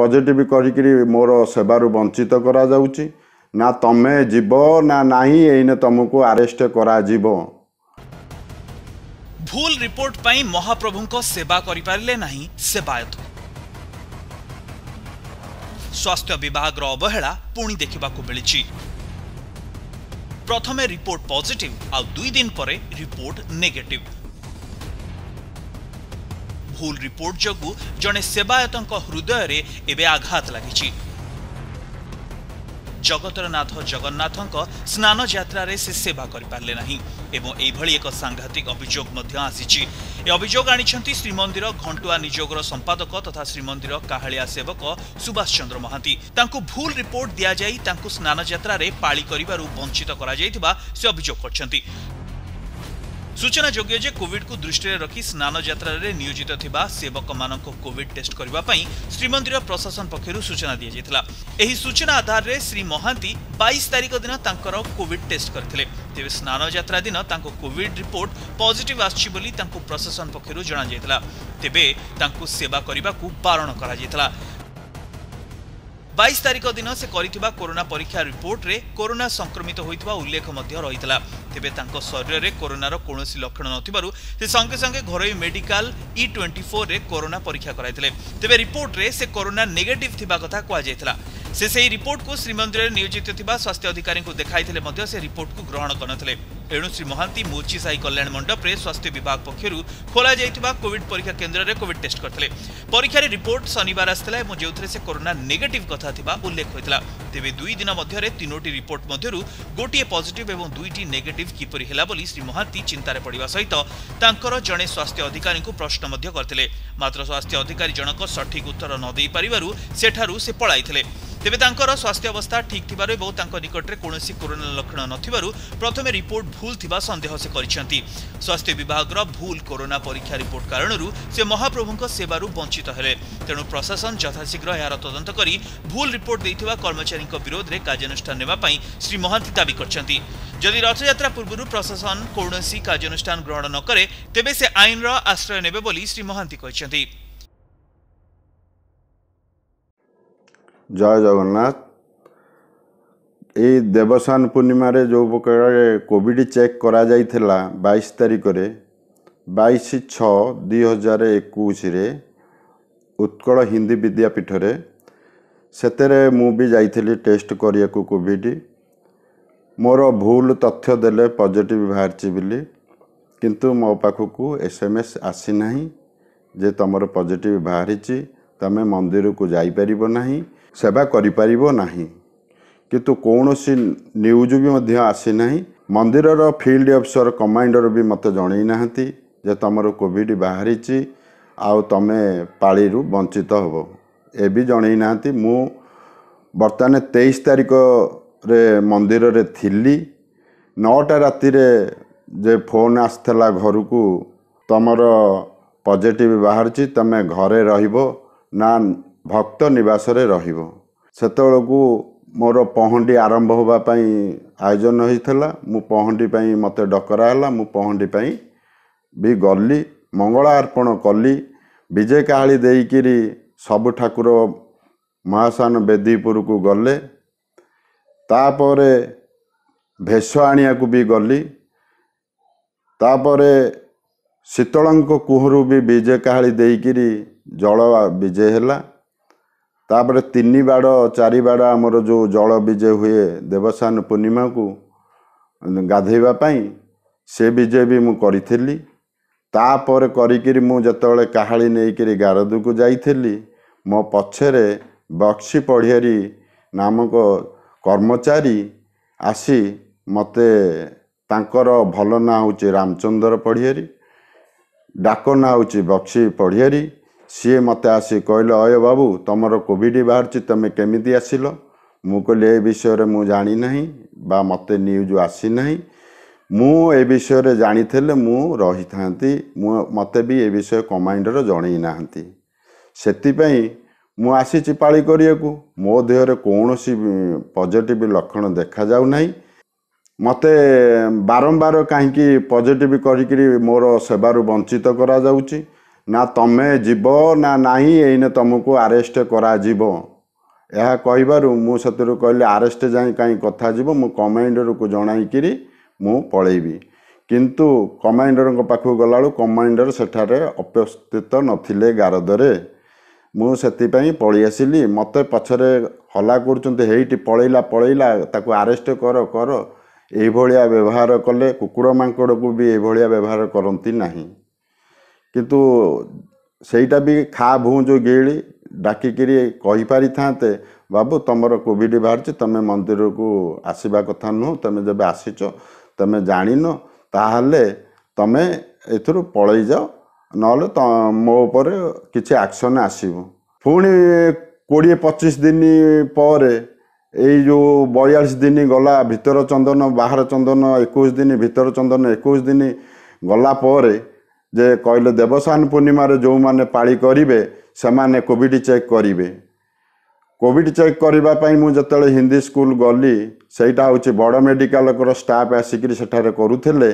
positive କରିକିରି ମୋର ସେବାରୁ ବଞ୍ଚିତ କରାଯାଉଛି ନା ତମେ ଯିବ ନା ନାହିଁ ଏଇନେ ତମକୁ ଆରେଷ୍ଟ କରାଯିବ ଭୁଲ ରିପୋର୍ଟ ପାଇଁ ମହାପ୍ରଭୁଙ୍କ ସେବା କରିପାରିଲେ ନାହିଁ ସେବାୟତ ସ୍ୱାସ୍ଥ୍ୟ ବିଭାଗର ଅବହେଳା ପୁଣି ଦେଖିବାକୁ ମିଳିଛି ପ୍ରଥମେ ରିପୋର୍ଟ ପଜିଟିଭ୍ ଆଉ ଦୁଇ ଦିନ ପରେ ରିପୋର୍ଟ ନେଗେଟିଭ୍ ଭୁଲ ରିପୋର୍ଟ ଯୋଗୁଁ ଜଣେ ସେବାୟତଙ୍କ ହୃଦୟରେ ଏବେ ଆଘାତ ଲାଗିଛି ଜଗତର ନାଥ ଜଗନ୍ନାଥଙ୍କ ସ୍ନାନ ଯାତ୍ରାରେ ସେ ସେବା କରିପାରିଲେ ନାହିଁ ଏବଂ ଏଇଭଳି ଏକ ସାଂଘାତିକ ଅଭିଯୋଗ ମଧ୍ୟ ଆସିଛି ଏ ଅଭିଯୋଗ ଆଣିଛନ୍ତି ଶ୍ରୀମନ୍ଦିର ଘଣ୍ଟୁଆ ନିଯୋଗର ସମ୍ପାଦକ ତଥା ଶ୍ରୀମନ୍ଦିର କାହାଳିଆ ସେବକ ସୁଭାଷ ଚନ୍ଦ୍ର ମହାନ୍ତି ତାଙ୍କୁ ଭୁଲ ରିପୋର୍ଟ ଦିଆଯାଇ ତାଙ୍କୁ ସ୍ନାନ ଯାତ୍ରାରେ ପାଳି କରିବାରୁ ବଞ୍ଚିତ କରାଯାଇଥିବା ସେ ଅଭିଯୋଗ କରିଛନ୍ତି ସୂଚନାଯୋଗ୍ୟ ଯେ କୋଭିଡ୍କୁ ଦୃଷ୍ଟିରେ ରଖି ସ୍ନାନଯାତ୍ରାରେ ନିୟୋଜିତ ଥିବା ସେବକମାନଙ୍କୁ କୋଭିଡ୍ ଟେଷ୍ଟ କରିବା ପାଇଁ ଶ୍ରୀମନ୍ଦିର ପ୍ରଶାସନ ପକ୍ଷରୁ ସୂଚନା ଦିଆଯାଇଥିଲା ଏହି ସୂଚନା ଆଧାରରେ ଶ୍ରୀ ମହାନ୍ତି ବାଇଶ ତାରିଖ ଦିନ ତାଙ୍କର କୋଭିଡ୍ ଟେଷ୍ଟ କରିଥିଲେ ତେବେ ସ୍ନାନଯାତ୍ରା ଦିନ ତାଙ୍କ କୋଭିଡ୍ ରିପୋର୍ଟ ପଜିଟିଭ୍ ଆସିଛି ବୋଲି ତାଙ୍କୁ ପ୍ରଶାସନ ପକ୍ଷରୁ ଜଣାଯାଇଥିଲା ତେବେ ତାଙ୍କୁ ସେବା କରିବାକୁ ବାରଣ କରାଯାଇଥିଲା ବାଇଶ ତାରିଖ ଦିନ ସେ କରିଥିବା କରୋନା ପରୀକ୍ଷା ରିପୋର୍ଟରେ রিপোর্টে ସଂକ୍ରମିତ ହୋଇଥିବା ଉଲ୍ଲେଖ ମଧ୍ୟ ରହିଥିଲା ତେବେ ତାଙ୍କ ଶରୀରରେ କରୋନାର କୌଣସି ଲକ୍ଷଣ ନଥିବାରୁ ସେ ସଙ୍ଗେ ସଙ୍ଗେ ଘରୋଇ ମେଡିକାଲ ଇ ଟ୍ୱେଣ୍ଟି ଫୋର୍ରେ କରୋନା ପରୀକ୍ଷା କରାଇଥିଲେ ତେବେ ରିପୋର୍ଟରେ ସେ କରୋନା ନେଗେଟିଭ୍ ଥିବା କଥା କୁହାଯାଇଥିଲା ସେ ସେହି ରିପୋର୍ଟକୁ ଶ୍ରୀମନ୍ଦିରରେ ନିୟୋଜିତ ଥିବା ସ୍ୱାସ୍ଥ୍ୟ ଅଧିକାରୀଙ୍କୁ ଦେଖାଇଥିଲେ ମଧ୍ୟ ସେ ରିପୋର୍ଟକୁ ଗ୍ରହଣ କରିନଥିଲେ एणु श्री महान्त मोर्चि साई कल्याण मण्डपले स्वास्थ्य विभाग पक्ष खोलिएको कोविड परीक्षा केन्द्र केन्द्रले कविड टेस्ट गरि रिपोर्ट शनिवार आउँथेना नेगेट कथालेखेर दुई दिन मध्यो रिपोर्ट गोट पजिटी दुईटी नेगेटिभ किपरि श्री महान्त चिन्तार पढा सहित जे स्वास्थ्य अधिकारी प्रश्न प्रश्नले मात्र स्वास्थ्य अधिकारी जनक सठिक उत्तर नदे से प তেবে তাঁর স্বাস্থ্য অবস্থা ঠিক থাকার এবং তাঁর নিকটে কৌশি করোনা লক্ষণ নথিবারু প্রথমে রিপোর্ট ভুল থাকা সন্দেহ সে করেছেন স্বাস্থ্য বিভাগর ভুল করোনা পরীক্ষা রিপোর্ট কারণর সে মহাপ্রভুঙ্ সেবার বঞ্চিত হলে তেণু প্রশাসন যথাশীঘ্র এর তদন্ত করে ভুল রিপোর্ট দিয়ে কর্মচারী বিরোধে কার্যানুষ্ঠান নেওয়া শ্রী মহান্তি দাবি করছেন যদি রথযাত্রা পূর্ব প্রশাসন কৌশি কার্যানুষ্ঠান গ্রহণ নকরে তেবে সে আইনর আশ্রয় নেবে বলে শ্রী মহান্তি କହିଛନ୍ତି ଜୟ ଜଗନ୍ନାଥ ଏଇ ଦେବସାନ ପୂର୍ଣ୍ଣିମାରେ ଯେଉଁ ପ୍ରକାରରେ କୋଭିଡ଼ ଚେକ୍ କରାଯାଇଥିଲା ବାଇଶ ତାରିଖରେ ବାଇଶ ଛଅ ଦୁଇ ହଜାର ଏକୋଇଶରେ ଉତ୍କଳ ହିନ୍ଦୀ ବିଦ୍ୟାପୀଠରେ ସେଥିରେ ମୁଁ ବି ଯାଇଥିଲି ଟେଷ୍ଟ କରିବାକୁ କୋଭିଡ଼ ମୋର ଭୁଲ ତଥ୍ୟ ଦେଲେ ପଜିଟିଭ୍ ବାହାରିଛି ବୋଲି କିନ୍ତୁ ମୋ ପାଖକୁ ଏସ୍ ଏମ୍ ଏସ୍ ଆସିନାହିଁ ଯେ ତୁମର ପଜିଟିଭ୍ ବାହାରିଛି ତୁମେ ମନ୍ଦିରକୁ ଯାଇପାରିବ ନାହିଁ ସେବା କରିପାରିବ ନାହିଁ କିନ୍ତୁ କୌଣସି ନ୍ୟୁଜ୍ ବି ମଧ୍ୟ ଆସିନାହିଁ ମନ୍ଦିରର ଫିଲ୍ଡ ଅଫିସର କମାଣ୍ଡର ବି ମୋତେ ଜଣେଇ ନାହାନ୍ତି ଯେ ତୁମର କୋଭିଡ଼ ବାହାରିଛି ଆଉ ତୁମେ ପାଳିରୁ ବଞ୍ଚିତ ହେବ ଏ ବି ଜଣେଇ ନାହାନ୍ତି ମୁଁ ବର୍ତ୍ତମାନ ତେଇଶ ତାରିଖରେ ମନ୍ଦିରରେ ଥିଲି ନଅଟା ରାତିରେ ଯେ ଫୋନ୍ ଆସିଥିଲା ଘରକୁ ତୁମର ପଜିଟିଭ୍ ବାହାରିଛି ତୁମେ ଘରେ ରହିବ ନା ଭକ୍ତ ନିବାସରେ ରହିବ ସେତେବେଳକୁ ମୋର ପହଣ୍ଡି ଆରମ୍ଭ ହେବା ପାଇଁ ଆୟୋଜନ ହୋଇଥିଲା ମୁଁ ପହଣ୍ଡି ପାଇଁ ମୋତେ ଡକରା ହେଲା ମୁଁ ପହଣ୍ଡି ପାଇଁ ବି ଗଲି ମଙ୍ଗଳା ଅର୍ପଣ କଲି ବିଜେ କାହାଳି ଦେଇକିରି ସବୁ ଠାକୁର ମହାସାନ ବେଦୀପୁରକୁ ଗଲେ ତାପରେ ଭେଷ ଆଣିବାକୁ ବି ଗଲି ତାପରେ ଶୀତଳଙ୍କ କୁହରୁ ବି ବିଜେ କାହାଳି ଦେଇକିରି ଜଳ ବିଜେ ହେଲା ତାପରେ ତିନି ବାଡ଼ ଚାରି ବାଡ଼ ଆମର ଯେଉଁ ଜଳ ବିଜେ ହୁଏ ଦେବସାନ ପୂର୍ଣ୍ଣିମାକୁ ଗାଧୋଇବା ପାଇଁ ସେ ବିଜେ ବି ମୁଁ କରିଥିଲି ତାପରେ କରିକିରି ମୁଁ ଯେତେବେଳେ କାହାଳି ନେଇକିରି ଗାରଦକୁ ଯାଇଥିଲି ମୋ ପଛରେ ବକ୍ସି ପଢ଼ିଆରୀ ନାମକ କର୍ମଚାରୀ ଆସି ମୋତେ ତାଙ୍କର ଭଲ ନାଁ ହେଉଛି ରାମଚନ୍ଦ୍ର ପଢ଼ିଆରୀ ଡାକ ନାଁ ହେଉଛି ବକ୍ସି ପଢ଼ିଆରୀ ସିଏ ମୋତେ ଆସି କହିଲେ ଅୟ ବାବୁ ତୁମର କୋଭିଡ଼ ବାହାରିଛି ତୁମେ କେମିତି ଆସିଲ ମୁଁ କହିଲି ଏ ବିଷୟରେ ମୁଁ ଜାଣିନାହିଁ ବା ମୋତେ ନ୍ୟୁଜ୍ ଆସିନାହିଁ ମୁଁ ଏ ବିଷୟରେ ଜାଣିଥିଲେ ମୁଁ ରହିଥାନ୍ତି ମୁଁ ମୋତେ ବି ଏ ବିଷୟ କମାଣ୍ଡର ଜଣେଇ ନାହାନ୍ତି ସେଥିପାଇଁ ମୁଁ ଆସିଛି ପାଳି କରିବାକୁ ମୋ ଦେହରେ କୌଣସି ପଜିଟିଭ୍ ଲକ୍ଷଣ ଦେଖାଯାଉନାହିଁ ମୋତେ ବାରମ୍ବାର କାହିଁକି ପଜିଟିଭ୍ କରିକିରି ମୋର ସେବାରୁ ବଞ୍ଚିତ କରାଯାଉଛି ନା ତମେ ଯିବ ନା ନାହିଁ ଏଇନେ ତୁମକୁ ଆରେଷ୍ଟ କରାଯିବ ଏହା କହିବାରୁ ମୁଁ ସେଥିରୁ କହିଲି ଆରେଷ୍ଟ ଯାଇ କାହିଁ କଥା ଯିବ ମୁଁ କମାଣ୍ଡରକୁ ଜଣାଇକିରି ମୁଁ ପଳେଇବି କିନ୍ତୁ କମାଣ୍ଡରଙ୍କ ପାଖକୁ ଗଲାବେଳକୁ କମାଣ୍ଡର ସେଠାରେ ଅପସ୍ଥିତ ନଥିଲେ ଗାରଦରେ ମୁଁ ସେଥିପାଇଁ ପଳେଇ ଆସିଲି ମୋତେ ପଛରେ ହଲା କରୁଛନ୍ତି ହେଇଟି ପଳେଇଲା ପଳେଇଲା ତାକୁ ଆରେଷ୍ଟ କର କର ଏଇଭଳିଆ ବ୍ୟବହାର କଲେ କୁକୁଡ଼ ମାଙ୍କଡ଼କୁ ବି ଏଇଭଳିଆ ବ୍ୟବହାର କରନ୍ତି ନାହିଁ କିନ୍ତୁ ସେଇଟା ବି ଖା ଭୁ ଯେଉଁ ଗିଳି ଡାକିକିରି କହିପାରିଥାନ୍ତେ ବାବୁ ତୁମର କୋଭିଡ଼ ବାହାରିଛି ତୁମେ ମନ୍ଦିରକୁ ଆସିବା କଥା ନୁହଁ ତୁମେ ଯେବେ ଆସିଛ ତୁମେ ଜାଣିନ ତାହେଲେ ତୁମେ ଏଥିରୁ ପଳେଇ ଯାଅ ନହେଲେ ତ ମୋ ଉପରେ କିଛି ଆକ୍ସନ୍ ଆସିବ ପୁଣି କୋଡ଼ିଏ ପଚିଶ ଦିନ ପରେ ଏଇ ଯେଉଁ ବୟାଳିଶ ଦିନ ଗଲା ଭିତର ଚନ୍ଦନ ବାହାର ଚନ୍ଦନ ଏକୋଇଶ ଦିନ ଭିତର ଚନ୍ଦନ ଏକୋଇଶ ଦିନ ଗଲା ପରେ ଯେ କହିଲେ ଦେବସାନ ପୂର୍ଣ୍ଣିମାରେ ଯେଉଁମାନେ ପାଳି କରିବେ ସେମାନେ କୋଭିଡ଼ ଚେକ୍ କରିବେ କୋଭିଡ଼ ଚେକ୍ କରିବା ପାଇଁ ମୁଁ ଯେତେବେଳେ ହିନ୍ଦୀ ସ୍କୁଲ ଗଲି ସେଇଟା ହେଉଛି ବଡ଼ ମେଡ଼ିକାଲର ଷ୍ଟାଫ୍ ଆସିକିରି ସେଠାରେ କରୁଥିଲେ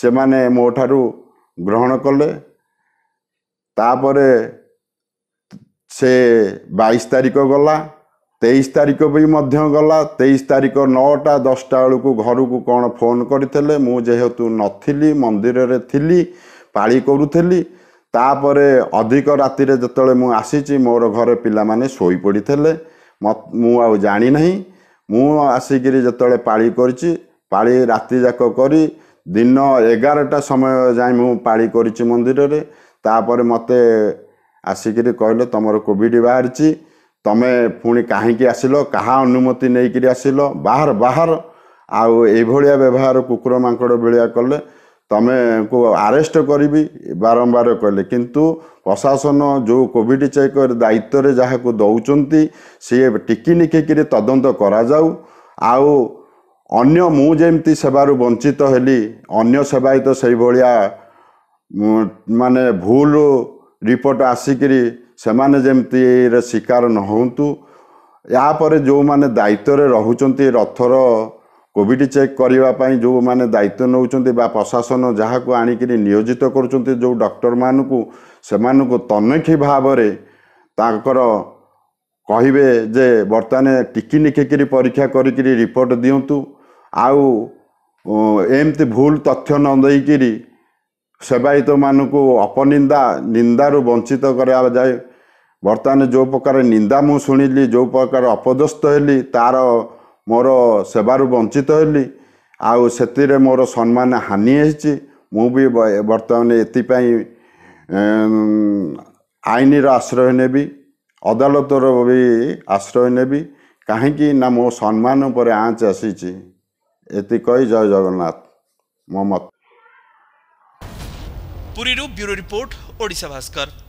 ସେମାନେ ମୋ ଠାରୁ ଗ୍ରହଣ କଲେ ତାପରେ ସେ ବାଇଶ ତାରିଖ ଗଲା ତେଇଶ ତାରିଖ ବି ମଧ୍ୟ ଗଲା ତେଇଶ ତାରିଖ ନଅଟା ଦଶଟା ବେଳକୁ ଘରକୁ କ'ଣ ଫୋନ୍ କରିଥିଲେ ମୁଁ ଯେହେତୁ ନଥିଲି ମନ୍ଦିରରେ ଥିଲି ପାଳି କରୁଥିଲି ତାପରେ ଅଧିକ ରାତିରେ ଯେତେବେଳେ ମୁଁ ଆସିଛି ମୋର ଘରେ ପିଲାମାନେ ଶୋଇପଡ଼ିଥିଲେ ମୁଁ ଆଉ ଜାଣିନାହିଁ ମୁଁ ଆସିକିରି ଯେତେବେଳେ ପାଳି କରିଛି ପାଳି ରାତିଯାକ କରି ଦିନ ଏଗାରଟା ସମୟ ଯାଏଁ ମୁଁ ପାଳି କରିଛି ମନ୍ଦିରରେ ତାପରେ ମୋତେ ଆସିକିରି କହିଲେ ତୁମର କୋଭିଡ଼ ବାହାରିଛି ତୁମେ ପୁଣି କାହିଁକି ଆସିଲ କାହା ଅନୁମତି ନେଇକିରି ଆସିଲ ବାହାର ବାହାର ଆଉ ଏଇଭଳିଆ ବ୍ୟବହାର କୁକୁର ମାଙ୍କଡ଼ ଭଳିଆ କଲେ ତୁମକୁ ଆରେଷ୍ଟ କରିବି ବାରମ୍ବାର କହିଲେ କିନ୍ତୁ ପ୍ରଶାସନ ଯେଉଁ କୋଭିଡ଼ ଚେକ୍ ଦାୟିତ୍ୱରେ ଯାହାକୁ ଦେଉଛନ୍ତି ସିଏ ଟିକି ନିଖିକିରି ତଦନ୍ତ କରାଯାଉ ଆଉ ଅନ୍ୟ ମୁଁ ଯେମିତି ସେବାରୁ ବଞ୍ଚିତ ହେଲି ଅନ୍ୟ ସେବାୟତ ସେଇଭଳିଆ ମାନେ ଭୁଲ ରିପୋର୍ଟ ଆସିକିରି ସେମାନେ ଯେମିତିରେ ଶିକାର ନ ହୁଅନ୍ତୁ ଏହାପରେ ଯେଉଁମାନେ ଦାୟିତ୍ୱରେ ରହୁଛନ୍ତି ରଥର କୋଭିଡ଼ ଚେକ୍ କରିବା ପାଇଁ ଯେଉଁମାନେ ଦାୟିତ୍ୱ ନେଉଛନ୍ତି ବା ପ୍ରଶାସନ ଯାହାକୁ ଆଣିକିରି ନିୟୋଜିତ କରୁଛନ୍ତି ଯେଉଁ ଡକ୍ଟରମାନଙ୍କୁ ସେମାନଙ୍କୁ ତନେଖି ଭାବରେ ତାଙ୍କର କହିବେ ଯେ ବର୍ତ୍ତମାନ ଟିକିନିଖିକିରି ପରୀକ୍ଷା କରିକିରି ରିପୋର୍ଟ ଦିଅନ୍ତୁ ଆଉ ଏମିତି ଭୁଲ ତଥ୍ୟ ନ ଦେଇକିରି ସେବାୟତମାନଙ୍କୁ ଅପନିନ୍ଦା ନିନ୍ଦାରୁ ବଞ୍ଚିତ କରାଯାଏ ବର୍ତ୍ତମାନ ଯେଉଁ ପ୍ରକାର ନିନ୍ଦା ମୁଁ ଶୁଣିଲି ଯେଉଁ ପ୍ରକାର ଅପଦସ୍ତ ହେଲି ତା'ର ମୋର ସେବାରୁ ବଞ୍ଚିତ ହେଲି ଆଉ ସେଥିରେ ମୋର ସମ୍ମାନ ହାନି ହେଇଛି ମୁଁ ବି ବର୍ତ୍ତମାନ ଏଥିପାଇଁ ଆଇନର ଆଶ୍ରୟ ନେବି ଅଦାଲତର ବି ଆଶ୍ରୟ ନେବି କାହିଁକି ନା ମୋ ସମ୍ମାନ ଉପରେ ଆଞ୍ଚ ଆସିଛି ଏତିକି ଜୟ ଜଗନ୍ନାଥ ମୋ ମତ ପୁରୀରୁ ବ୍ୟୁରୋ ରିପୋର୍ଟ ଓଡ଼ିଶା ଭାସ୍କର